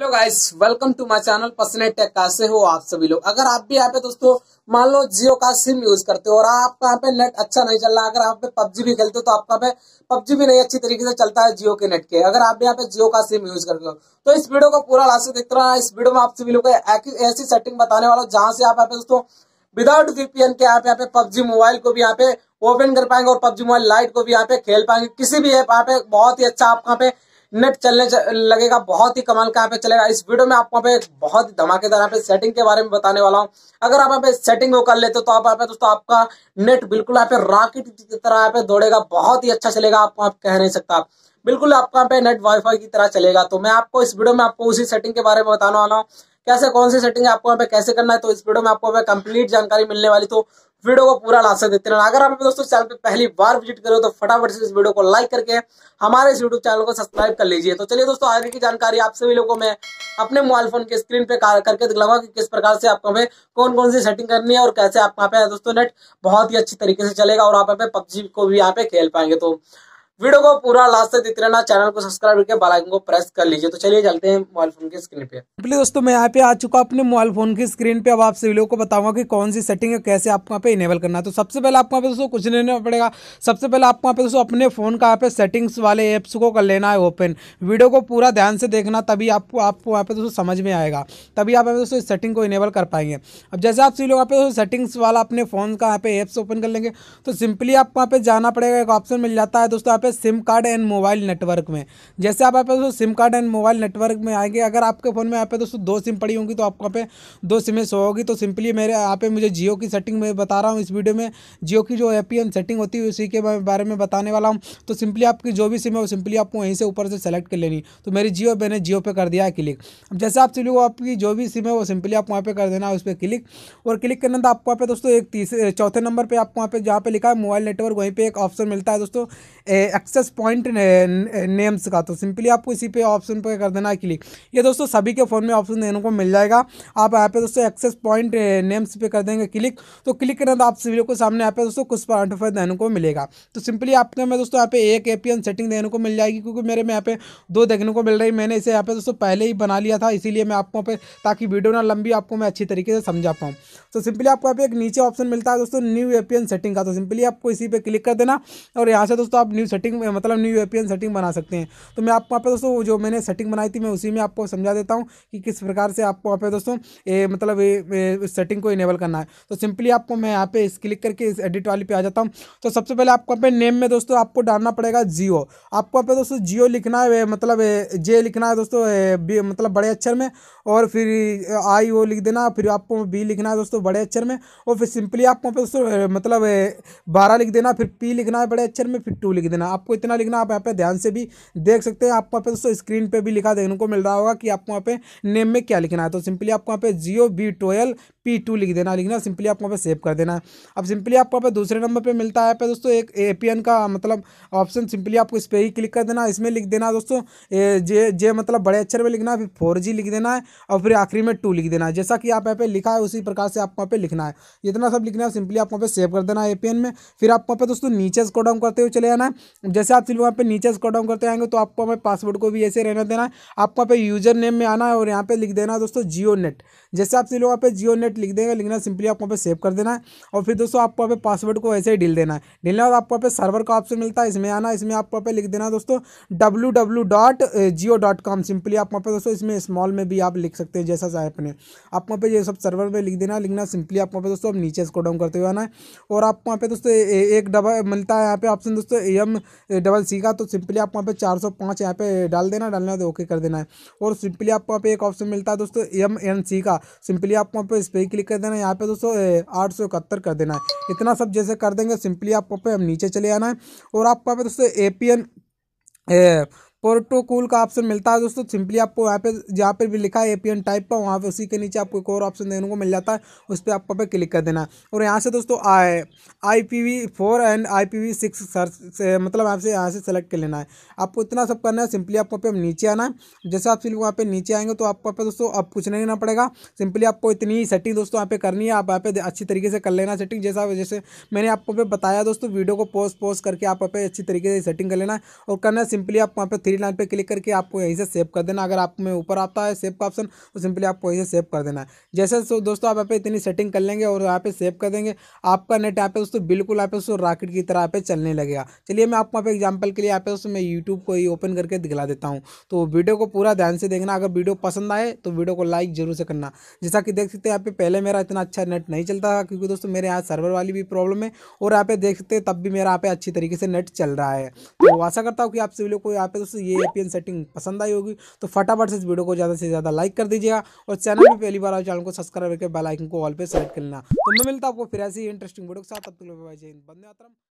hello guys welcome to my channel पसने tech कैसे हो आप सभी लोग अगर आप भी यहाँ पे दोस्तों मान लो जियो का सिम यूज करते हो और आपका यहाँ पे नेट अच्छा नहीं चल रहा अगर आप पे पबजी भी खेलते हो तो आपका पे पबजी भी नहीं अच्छी तरीके से चलता है जियो के नेट के अगर आप भी यहाँ पे जियो का सिम यूज करते हो तो इस वीडियो को पूरा लास्ट देखते रहना इस वीडियो में आप सभी लोग ऐसी सेटिंग बताने वाला जहां से आप यहाँ पे दोस्तों विदाउट वीपीएन के आप यहाँ पे पबजी मोबाइल को भी यहाँ पे ओपन कर पाएंगे और पबजी मोबाइल लाइट को भी यहाँ पे खेल पाएंगे किसी भी ऐप यहाँ पे बहुत ही अच्छा आप कहाँ पे नेट चलने लगेगा बहुत ही कमाल का यहाँ पे चलेगा इस वीडियो में आपको यहाँ पे बहुत ही धमाकेदार यहाँ पे सेटिंग के बारे में बताने वाला हूँ अगर आप यहाँ पे सेटिंग वो कर लेते हो तो आप यहाँ पे दोस्तों आपका नेट बिल्कुल यहाँ पे रॉकेट की तरह यहाँ पे दौड़ेगा बहुत ही अच्छा चलेगा आपको आप कह नहीं सकता बिल्कुल आपका यहाँ पे नेट वाईफाई की तरह चलेगा तो मैं आपको इस वीडियो में आपको उसी सेटिंग के बारे में बताने वाला हूँ कैसे कौन सी सेटिंग है आपको यहाँ पे कैसे करना है तो इस वीडियो में आपको यहाँ कंप्लीट जानकारी मिलने वाली तो वीडियो को पूरा ला से हैं अगर आप दोस्तों चैनल पे पहली बार विजिट करो तो फटाफट से इस वीडियो को लाइक करके हमारे इस यूट्यूब चैनल को सब्सक्राइब कर लीजिए तो चलिए दोस्तों आगे की जानकारी आप सभी लोगों में अपने मोबाइल फोन के स्क्रीन पे करके दिखलाऊंगा कि किस प्रकार से आपको हमें कौन कौन सी सेटिंग करनी है और कैसे आप यहाँ पे दोस्तों नेट बहुत ही अच्छी तरीके से चलेगा और आप यहाँ पे पबजी को भी यहाँ पे खेल पाएंगे तो वीडियो को पूरा लास्ट तक देखते रहना चैनल को सब्सक्राइब करके बेल आइकन को प्रेस कर लीजिए तो चलिए चलते हैं मोबाइल फोन की स्क्रीन पे सिंपली दोस्तों मैं यहाँ पे आ चुका अपने मोबाइल फोन की स्क्रीन पे अब आप सभी को बताऊंगा कि कौन सी सेटिंग है कैसे आपको यहाँ पे इनेबल करना है तो सबसे पहले आपको यहाँ पे दोस्तों कुछ लेना पड़ेगा सबसे पहले आपको यहाँ पे दोस्तों अपने फोन का यहाँ पे सेटिंग्स वाले एप्स को कर लेना है ओपन वीडियो को पूरा ध्यान से देखना तभी आपको आपको यहाँ पे दोस्तों समझ में आएगा तभी आप दोस्तों सेटिंग को इनेबल कर पाएंगे अब जैसे आप सभी लोग यहाँ पे सेटिंग्स वाला अपने फोन का यहाँ पे एप्स ओपन कर लेंगे तो सिंपली आपको यहाँ पे जाना पड़ेगा एक ऑप्शन मिल जाता है दोस्तों यहाँ पे पे sim card and mobile network में जैसे आप यहाँ पे दोस्तों sim card and mobile network में आएंगे अगर आपके फ़ोन में यहाँ पे दोस्तों दो सिम पड़ी होंगी तो आपको यहाँ पे दो सिमें सो होगी तो सिंपली मेरे यहाँ पे मुझे जियो की सेटिंग में बता रहा हूँ इस वीडियो में जियो की जो ए सेटिंग होती है उसी के बारे में बताने वाला हूँ तो सिंपली आपकी जो भी सिम है वो सिंपली आपको वहीं से ऊपर से सेलेक्ट कर लेनी तो मेरी जियो मैंने जियो पे कर दिया है क्लिक अब जैसे आप चलिए आपकी जो भी सिम है वो सिंपली आप वहाँ पर कर देना उस पर क्लिक और क्लिक करने तो आपको वहाँ पे दोस्तों एक तीसरे चौथे नंबर पर आपको वहाँ पे जहाँ पे लिखा है मोबाइल नेटवर्क वहीं पर एक ऑप्शन मिलता है दोस्तों एक्सेस पॉइंट नेम्स का तो सिंपली आपको इसी पे ऑप्शन पर कर देना क्लिक ये दोस्तों सभी के फ़ोन में ऑप्शन देने को मिल जाएगा आप यहाँ पे दोस्तों एक्सेस पॉइंट नेम्स पे कर देंगे क्लिक तो क्लिक करने तो आप सभी को सामने यहाँ पे दोस्तों कुछ पॉइंट पर देने को मिलेगा तो सिंपली आपके में दोस्तों यहाँ पे एक ए सेटिंग देने को मिल जाएगी क्योंकि मेरे में यहाँ पे दो देखने को मिल रही मैंने इसे यहाँ पे दोस्तों पहले ही बना लिया था इसीलिए मैं आपको पे ताकि वीडियो ना लंबी आपको मैं अच्छी तरीके से समझा पाऊँ तो सिंपली आपको यहाँ पे एक नीचे ऑप्शन मिलता है दोस्तों न्यू ए सेटिंग का तो सिंपली आपको इसी पर क्लिक कर देना और यहाँ से दोस्तों आप न्यू सेटिंग सेटिंग मतलब न्यू यूरोपियन सेटिंग बना सकते हैं तो मैं आपको वहाँ पे दोस्तों जो मैंने सेटिंग बनाई थी मैं उसी में आपको समझा देता हूँ कि किस प्रकार से आपको वहाँ पे दोस्तों ए, मतलब ए, ए, सेटिंग को इनेबल करना है तो सिंपली आपको मैं यहाँ पे इस क्लिक करके इस एडिट वाली पे आ जाता हूँ तो सबसे पहले आपको वहाँ नेम में दोस्तों आपको डालना पड़ेगा जियो आपको वहाँ पे दोस्तों जियो लिखना है मतलब जे लिखना है दोस्तों मतलब बड़े अक्षर में और फिर आई ओ लिख देना फिर आपको बी लिखना है दोस्तों बड़े अक्षर में और फिर सिंपली आपको वहाँ पे दोस्तों मतलब बारह लिख देना फिर पी लिखना है बड़े अक्षर में फिर टू लिख देना आपको इतना लिखना आप यहाँ पे ध्यान से भी देख सकते हैं आपको पे दोस्तों स्क्रीन पर भी लिखा देखने को मिल रहा होगा कि आपको वहाँ पे नेम में क्या लिखना है तो सिंपली आपको वहाँ पे Jio B twelve P two लिख देना लिखना सिंपली आपको वहाँ पर सेव कर देना है अब सिंपली आपको वहाँ पर दूसरे नंबर पर मिलता है पे दोस्तों एक ए का मतलब ऑप्शन सिंपली आपको इस पर ही क्लिक कर देना इसमें लिख देना दोस्तों जे जे मतलब बड़े अक्षर में लिखना है फिर फोर लिख देना है और फिर आखिरी में टू लिख देना है जैसा कि आप यहाँ पे लिखा है उसी प्रकार से आपको वहाँ पे लिखना है जितना सब लिखना है सिंपली आपको वहाँ पे सेव कर देना है ए में फिर आपको वहाँ पे दोस्तों नीचे स्को डाउन करते हुए चले जाना है जैसे आप सिर्फ वहाँ पे नीचे स्को डाउन करते आएंगे तो आपको हमें पासवर्ड को भी ऐसे रहने देना है आपको वहाँ पे यूजर नेम में आना है और यहाँ पे लिख देना है दोस्तों जियो नेट e जैसे आप सिर्फ वहाँ पे जियो नेट डायरेक्ट लिख देगा लिखना सिंपली आपको वहाँ पे सेव कर देना है और फिर दोस्तों आपको वहाँ पे पासवर्ड को ऐसे ही डील देना है डीलने बाद आपको वहाँ पे सर्वर का ऑप्शन मिलता है इसमें आना इसमें आपको वहाँ पे लिख देना दोस्तों W W dot Jio dot com simply आप वहाँ पे दोस्तों इसमें स्मॉल में भी आप लिख सकते हैं जैसा चाहे अपने आप वहाँ पे ये सब सर्वर में लिख देना लिखना सिंपली आप वहाँ पे दोस्तों नीचे इसको डाउन करते हुए आना है और आप वहाँ पे दोस्तों एक डबल मिलता है यहाँ पे ऑप्शन दोस्तों ए एम डबल सी का तो सिंपली आप वहाँ पे चार सौ पाँच यहाँ पे डाल देना डालने तो ओके कर देना है और सिंपली आप वहाँ पे एक ऑप्शन मिलता है दोस्तों एम एन सी का सिंपली आप वहाँ पे इस पर नहीं क्लिक कर देना यहाँ पे दोस्तों आठ सौ इकहत्तर कर देना है इतना सब जैसे कर देंगे सिंपली आपको पे हम नीचे चले आना है और आपको पे दोस्तों ए पी एन प्रोटोकूल का ऑप्शन मिलता है दोस्तों सिंपली आपको यहाँ पे जहाँ पे भी लिखा है एपीएन टाइप का वहाँ पे उसी के नीचे आपको एक और ऑप्शन देने को मिल जाता है उस पर आपको पे क्लिक कर देना और यहाँ से दोस्तों I P V four and I P V six search से मतलब आपसे यहाँ से सेलेक्ट कर लेना है आपको इतना सब करना है सिंपली आपको पे नीचे आना है जैसे आप सिर्फ वहाँ पे नीचे आएंगे तो आपको पे दोस्तों अब कुछ नहीं ना पड़ेगा सिंपली आपको इतनी ही सेटिंग दोस्तों यहाँ पे करनी है आप यहाँ पे अच्छी तरीके से कर लेना सेटिंग जैसा जैसे मैंने आपको पे बताया दोस्तों वीडियो को पोस्ट पोस्ट करके आप अच्छी तरीके से सेटिंग कर लेना और करना सिंपली आप वहाँ पर थ्री लाइन पे क्लिक करके आपको यहीं से सेव कर देना अगर आप में ऊपर आता है सेव का ऑप्शन तो सिंपली आपको यहीं से सेव कर देना है जैसे दोस्तों आप यहाँ पे इतनी सेटिंग कर लेंगे और यहाँ पे सेव कर देंगे आपका नेट यहाँ पे दोस्तों बिल्कुल आप पे दोस्तों रॉकेट की तरह यहाँ पे चलने लगेगा चलिए मैं आपको आप एग्जाम्पल के लिए यहाँ पे दोस्तों मैं यूट्यूब को ही ओपन करके दिखला देता हूँ तो वीडियो को पूरा ध्यान से देखना अगर वीडियो पसंद आए तो वीडियो को लाइक जरूर से करना जैसा कि देख सकते हैं यहाँ पे पहले मेरा इतना अच्छा नेट नहीं चलता था क्योंकि दोस्तों मेरे यहाँ सर्वर वाली भी प्रॉब्लम है और यहाँ पे देख सकते हैं तब भी मेरा यहाँ पे अच्छी तरीके से नेट चल रहा है तो आशा करता हूँ कि आप सभी लोग को यहाँ पे दोस्तों ये एपीएन सेटिंग पसंद आई होगी तो फटाफट से इस वीडियो को ज़्यादा से ज़्यादा लाइक कर दीजिएगा और चैनल पर पहली बार चैनल को सब्सक्राइब करके बेलाइकन को ऑल पर सेलेक्ट कर लेना तो मैं मिलता आपको फिर ऐसी इंटरेस्टिंग वीडियो के साथ अब तक जय हिंद बंदे आतरम